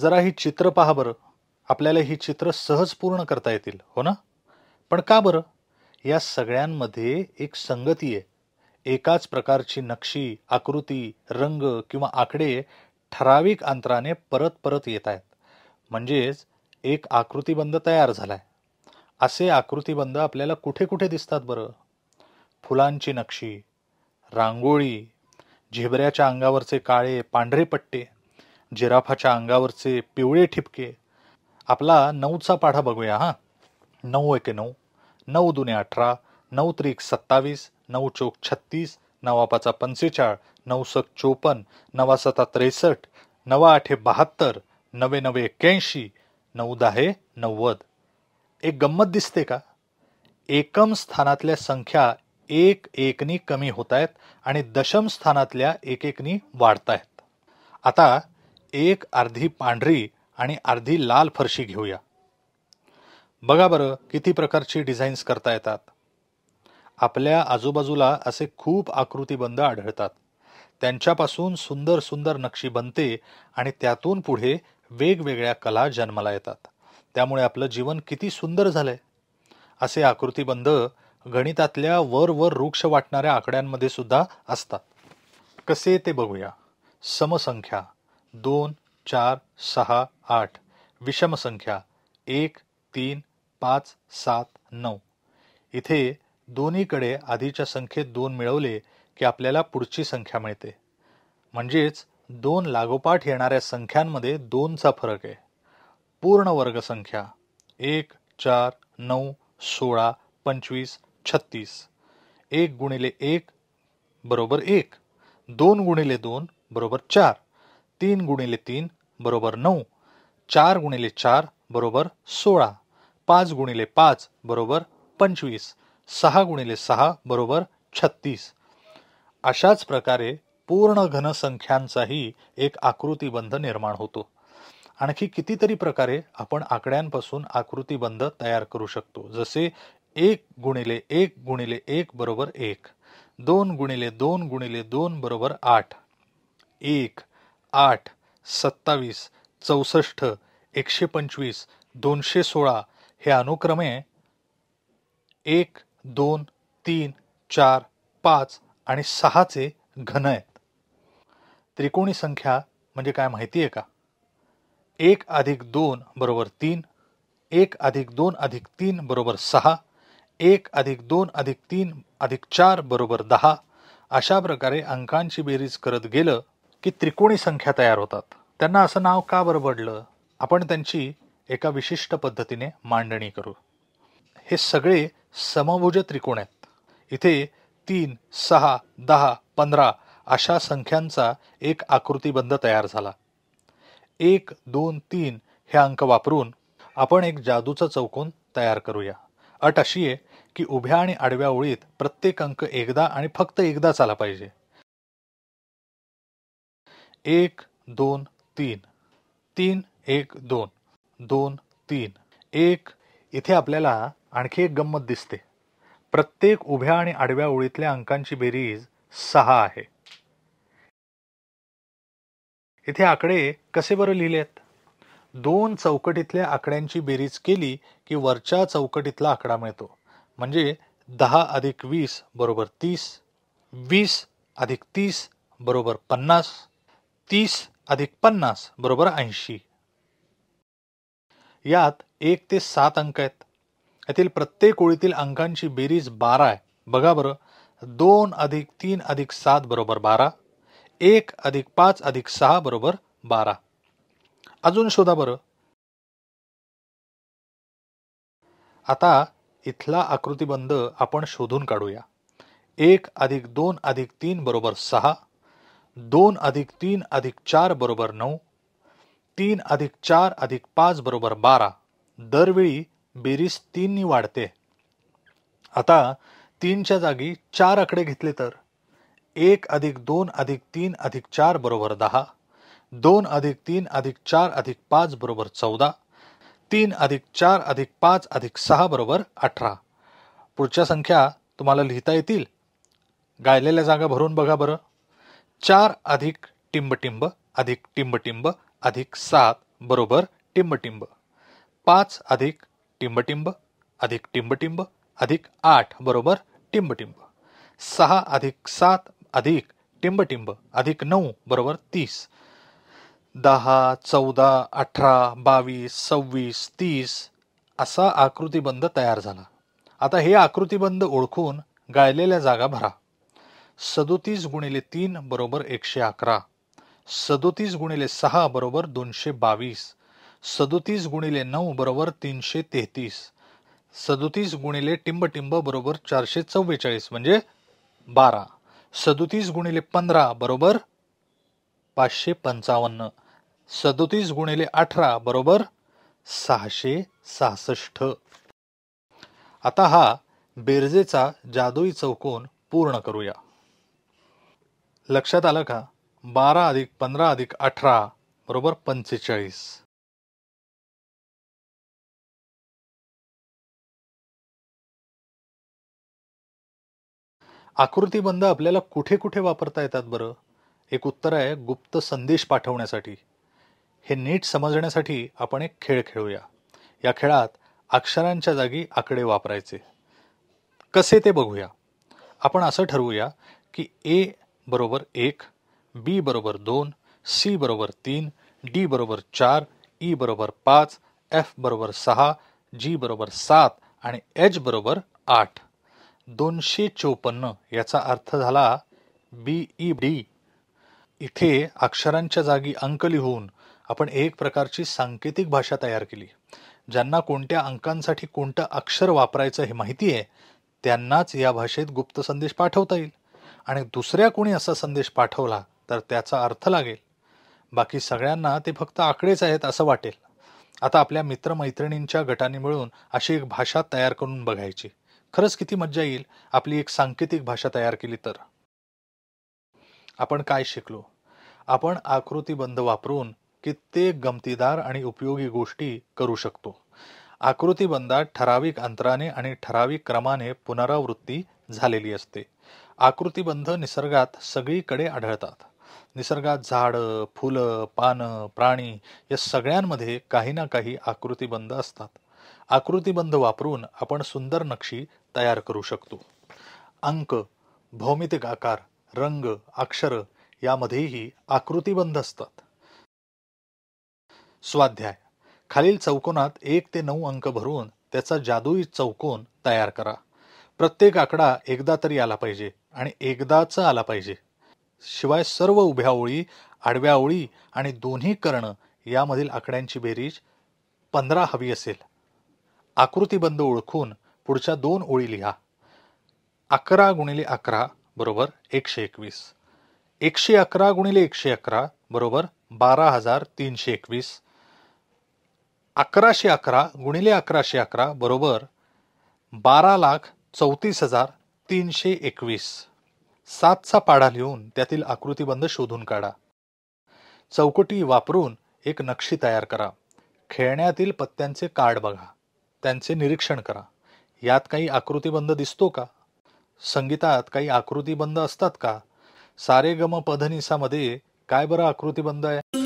जरा ही चित्र पहा बरं आपल्याला ही चित्र सहज पूर्ण करता येतील हो ना पण का बरं या सगळ्यांमध्ये एक संगती आहे एकाच प्रकारची नक्षी आकृती रंग किंवा आकडे ठराविक अंतराने परत परत येत आहेत म्हणजेच एक आकृतीबंध तयार झाला आहे असे आकृतीबंध आपल्याला कुठे कुठे दिसतात बरं फुलांची नक्षी रांगोळी झेबऱ्याच्या अंगावरचे काळे पांढरे पट्टे जिराफाच्या अंगावरचे पिवळे ठिपके आपला नऊचा पाढा बघूया हां नऊ एके नऊ नऊ दुने अठरा नऊ त्रिक सत्तावीस नऊ चोक छत्तीस नवापाचा पंचेचाळ नऊ सक चोपन्न नवा सता त्रेसष्ट नवा आठे बहात्तर नवे नवे एक्क्याऐंशी नऊ दहा नव्वद एक गंमत दिसते का एकम स्थानातल्या संख्या एक एकनी कमी होत आहेत आणि दशम स्थानातल्या एकेकनी वाढत आहेत आता एक अर्धी पांढरी आणि अर्धी लाल फरशी घेऊया बघा बरं किती प्रकारची डिझाईन्स करता येतात आपल्या आजूबाजूला असे खूप आकृतीबंध आढळतात त्यांच्यापासून सुंदर सुंदर नक्षी बनते आणि त्यातून पुढे वेगवेगळ्या कला जन्माला येतात त्यामुळे आपलं जीवन किती सुंदर झालंय असे आकृतीबंध गणितातल्या वर वर वृक्ष वाटणाऱ्या आकड्यांमध्ये सुद्धा असतात कसे ते बघूया समसंख्या दोन चार सहा आठ विषम संख्या एक तीन पाच सात नऊ इथे दोन्हीकडे आधीच्या संख्येत दोन मिळवले की आपल्याला पुढची संख्या मिळते म्हणजेच दोन लागोपाठ येणाऱ्या संख्यांमध्ये दोनचा फरक आहे पूर्ण वर्गसंख्या एक चार नऊ सोळा पंचवीस छत्तीस एक गुणिले एक बरोबर एक दोन गुणिले दोन बरोबर चार तीन गुणिले तीन बरोबर नऊ चार गुणिले चार बरोबर सोळा पाच गुणिले पाच बरोबर पंचवीस सहा गुणिले सहा बरोबर छत्तीस अशाच प्रकारे पूर्ण घनसंख्यांचाही एक आकृतीबंध निर्माण होतो आणखी कितीतरी प्रकारे आपण आकड्यांपासून आकृतीबंध तयार करू शकतो जसे एक गुणिले एक गुणिले एक बरोबर एक दोन गुणिले दोन गुणिले दोन बरोबर आठ एक आठ सत्तावीस चौसष्ट एकशे पंचवीस दोनशे सोळा हे अनुक्रमे एक दोन तीन चार पाच आणि सहाचे घन आहेत त्रिकोणी संख्या म्हणजे काय माहिती आहे का एक अधिक दोन बरोबर तीन एक अधिक दोन अधिक तीन बरोबर सहा एक अधिक दोन अधिक तीन अधिक चार बरोबर दहा अशा प्रकारे अंकांची बेरीज करत गेलं की त्रिकोणी संख्या तयार होतात त्यांना असं नाव का बरं पडलं आपण त्यांची एका विशिष्ट पद्धतीने मांडणी करू हे सगळे समभुज त्रिकोण आहेत इथे तीन सहा दहा पंधरा अशा संख्यांचा एक आकृतिबंध तयार झाला एक दोन तीन हे अंक वापरून आपण एक जादूचा चौकोन तयार करूया अट अशी आहे की उभ्या आणि आडव्या ओळीत प्रत्येक अंक एकदा आणि फक्त एकदाच आला पाहिजे एक दोन तीन तीन एक दोन दोन तीन एक इथे आपल्याला आणखी एक गंमत दिसते प्रत्येक उभ्या आणि आडव्या ओळीतल्या अंकांची बेरीज सहा आहे इथे आकडे कसे बरं लिहिलेत दोन चौकटीतल्या आकड्यांची बेरीज केली की वरच्या चौकटीतला आकडा मिळतो म्हणजे दहा अधिक वीस बरोबर तीस वीस अधिक तीस बरोबर पन्नास तीस अधिक पन्नास बरोबर ऐंशी यात एक ते सात अंक आहेत यातील प्रत्येक ओळीतील अंकांची बेरीज बारा आहे बघा बरं दोन अधिक तीन अधिक सात बरोबर बारा एक अधिक पाच अधिक सहा बरोबर बारा अजून शोधा बरं आता इथला आकृतिबंध आपण शोधून काढूया एक अधिक दोन अधिक तीन बरोबर सहा दोन अधिक तीन अधिक चार बरोबर नऊ तीन अधिक चार अधिक पाच बरोबर बारा दरवेळी बेरीज तीननी वाढते आता तीनच्या जागी चार आकडे घेतले तर एक अधिक दोन अधिक तीन अधिक चार बरोबर दहा दोन अधिक तीन अधिक चार अधिक पाच बरोबर चौदा तीन अधिक चार अधिक पाच अधिक सहा बरोबर अठरा पुढच्या संख्या तुम्हाला लिहिता येतील गायलेल्या जागा भरून बघा बरं चार अधिक टिंबटिंब अधिक टिंबटिंब अधिक सात बरोबर टिंबटिंब पाच अधिक टिंबटिंब अधिक टिंबटिंब अधिक आठ बरोबर टिंबटिंब सहा अधिक सात अधिक टिंबटिंब अधिक नऊ बरोबर तीस दहा चौदा अठरा बावीस सव्वीस तीस असा आकृतिबंध तयार झाला आता हे आकृतिबंध ओळखून गाळलेल्या जागा भरा सदोतीस गुणिले तीन बरोबर एकशे अकरा सदोतीस गुणिले सहा बरोबर दोनशे बावीस सदोतीस गुणिले नऊ बरोबर तीनशे तेहतीस सदोतीस गुणिले टिंबटिंब बरोबर चारशे चव्वेचाळीस म्हणजे बारा सदोतीस गुणिले पंधरा बरोबर पाचशे पंचावन्न सदोतीस गुणिले अठरा बरोबर सहाशे सहासष्ट आता हा बेरजेचा जादुई चौकोन पूर्ण करूया लक्षात आलं का बारा अधिक पंधरा अधिक अठरा बरोबर पंचेचाळीस आकृतीबंध आपल्याला कुठे कुठे वापरता येतात बरं एक उत्तर आहे गुप्त संदेश पाठवण्यासाठी हे नीट समजण्यासाठी आपण एक खेळ खेळूया या खेळात अक्षरांच्या जागी आकडे वापरायचे कसे ते बघूया आपण असं ठरवूया की ए बरोबर एक बी बरोबर दोन सी बरोबर तीन डी बरोबर चार ई e बरोबर पाच एफ बरोबर सहा जी बरोबर सात आणि एच बरोबर आठ दोनशे चोपन्न याचा अर्थ झाला बी ई डी इथे अक्षरांच्या जागी अंक लिहून आपण एक प्रकारची सांकेतिक भाषा तयार केली ज्यांना कोणत्या अंकांसाठी कोणतं अक्षर वापरायचं हे माहिती आहे त्यांनाच या भाषेत गुप्त संदेश पाठवता येईल आणि दुसऱ्या कोणी असा संदेश पाठवला तर त्याचा अर्थ लागेल बाकी सगळ्यांना ते फक्त आकडेच आहेत असं वाटेल आता आपल्या मित्रमैत्रिणींच्या गटाने मिळून अशी एक भाषा तयार करून बघायची खरंच किती मज्जा येईल आपली एक सांकेतिक भाषा तयार केली तर आपण काय शिकलो आपण आकृतीबंध वापरून कित्येक गमतीदार आणि उपयोगी गोष्टी करू शकतो आकृतीबंधात ठराविक अंतराने आणि ठराविक क्रमाने पुनरावृत्ती झालेली असते आकृतिबंध निसर्गात सगळीकडे आढळतात निसर्गात झाडं फुलं पानं प्राणी या सगळ्यांमध्ये काही ना काही आकृतिबंध असतात आकृतिबंध वापरून आपण सुंदर नक्षी तयार करू शकतो अंक भौमितिक आकार रंग अक्षर यामध्येही आकृतिबंध असतात स्वाध्याय खालील चौकोनात एक ते नऊ अंक भरून त्याचा जादुई चौकोन तयार करा प्रत्येक आकडा एकदा तरी आला पाहिजे आणि एकदाच आला पाहिजे शिवाय सर्व उभ्या ओळी आडव्या ओळी आणि दोन्ही करणं यामधील आकड्यांची बेरीज पंधरा हवी असेल आकृतीबंद ओळखून पुढच्या दोन ओळी लिहा अकरा गुणिले अकरा बरोबर एकशे एकवीस एकशे अकरा गुणिले एकशे अकरा बरोबर बारा हजार तीनशे एकवीस अकराशे अकरा गुणिले अकराशे अकरा बरोबर बारा लाख चौतीस हजार तीनशे एकवीस सातचा पाढा लिहून त्यातील आकृतीबंध शोधून काढा चौकटी वापरून एक नक्षी तयार करा खेळण्यातील पत्त्यांचे कार्ड बघा त्यांचे निरीक्षण करा यात काही आकृतीबंध दिसतो का संगीतात काही आकृतीबंध असतात का सारे गम पधनिसामध्ये काय बरं आकृतीबंध आहे